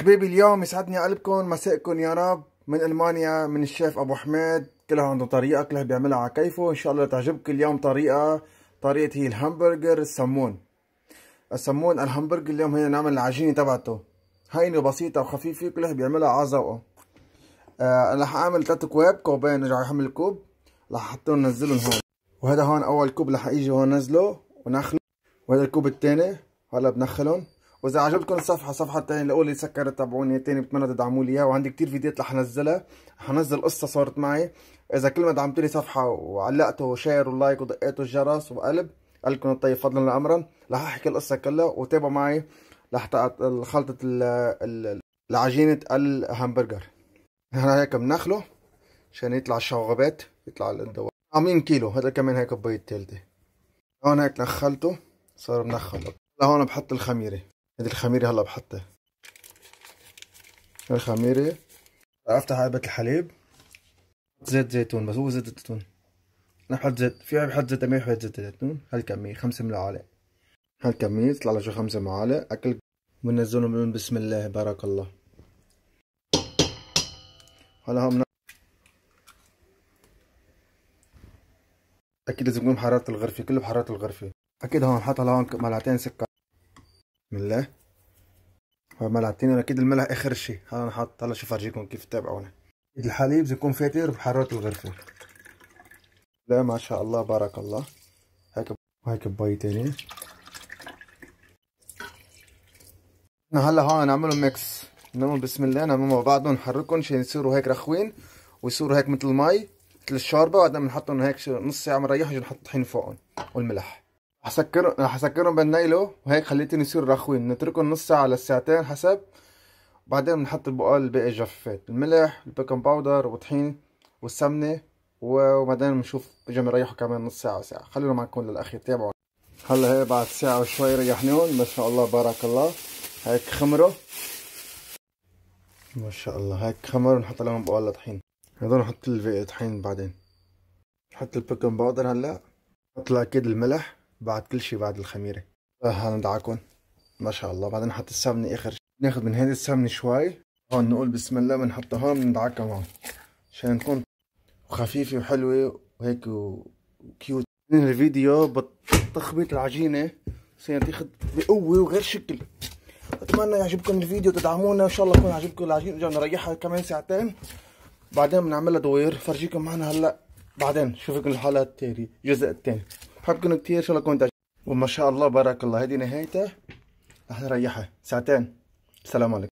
حبيبي اليوم يسعدني قلبكم مساءكم يا رب من المانيا من الشيف ابو حميد كلها عنده طريقه كلها بيعملها على كيفه ان شاء الله تعجبك اليوم طريقه طريقه هي الهمبرجر السمون السمون الهمبرجر اليوم هنا نعمل العجينه تبعته هينه بسيطه وخفيفه كلها بيعملها على ذوقه آه انا حاعمل ثلاث كواب كوبين رجع يحمل الكوب رح احطهم ننزلهم هون وهذا هون اول كوب رح يجي هون نزله ونخله وهذا الكوب الثاني هلا بنخلهم واذا عجبتكم الصفحه الصفحه التانية اللي قولي سكرت تابعوني تاني بتمنى تدعموا لي اياها وعندي كتير فيديوهات رح انزلها حنزل قصه صارت معي اذا كل ما دعمتولي لي صفحه وعلقتو شير ولايك ودقيتو الجرس وقلب قلبكم الطيب فضلا لامرا رح احكي القصه كلها وتابعوا معي لحتى خلطه العجينه الهمبرجر هنا هيك بنخله عشان يطلع الشغبات يطلع الدواء عاملين كيلو هذا كمان هيك ببيض ثالثه هون هيك نخلته صار منخل هون بحط الخميره هذه الخميره هلا بحطها الخميره افتح علبه الحليب زيت زيتون بس هو زيت زيتون انا بحط زيت في بحط زيت قميح بحط زيت زيتون هالكمية خمس معالق هالكمية طلع له شو خمس معالق اكل بنزلهم بنقول بسم الله بارك الله هلا هم اكيد لازم يكون حرارة الغرفة كله بحرارة الغرفة اكيد هون حط هون ملعقتين سكر بسم الله ملعقتين تاني اكيد الملح اخر شيء انا نحط هلا شوف ارجيكم كيف تتابعونا الحليب بيكون فاتر بحرارة الغرفة لا ما شاء الله بارك الله هيك هيك باي تاني هلا هون نعملهم ميكس نعمل بسم الله نعملهم مع بعضهم نحركهم عشان يصيروا هيك رخوين ويصيروا هيك مثل المي مثل الشوربه وبعدين بنحطهم هيك نص ساعه بنريحهم عشان نحط طحين فوقهم والملح هسكرهم هسكرهم بالنايلو وهيك خليت يصير رخوين نتركهم نص ساعة للساعتين حسب وبعدين بنحط البقال باقي الجفافات الملح البيكنج باودر والطحين والسمنة وبعدين بنشوف اجا مريحوا كمان نص ساعة ساعة خلونا معكم للأخير تابعوا هلا هي بعد ساعة وشوي ريحناهم ما شاء الله بارك الله هيك خمروا ما شاء الله هيك خمر ونحط لهم بقال طحين هذول نحط طحين بعدين نحط البيكنج باودر هلا نحط اكيد الملح بعد كل شيء بعد الخميره ندعكم آه، ما شاء الله بعدين نحط السمنه اخر ناخذ من هذه السمنه شوي هون نقول بسم الله بنحطها هون بندعكها هون عشان تكون خفيفه وحلوه وهيك وكيوت من الفيديو بتخبيط العجينه صير تاخذ بقوه وغير شكل اتمنى يعجبكم الفيديو تدعمونا ان شاء الله يكون عجبكم العجينه بدنا نريحها كمان ساعتين بعدين بنعملها دوير فرجيكم معنا هلا بعدين شوفكم الحلقه التاليه الجزء التاني بحبكم كتير ان شاء الله تكونوا وما شاء الله بارك الله هذه نهايته احنا نريحها ساعتين السلام عليكم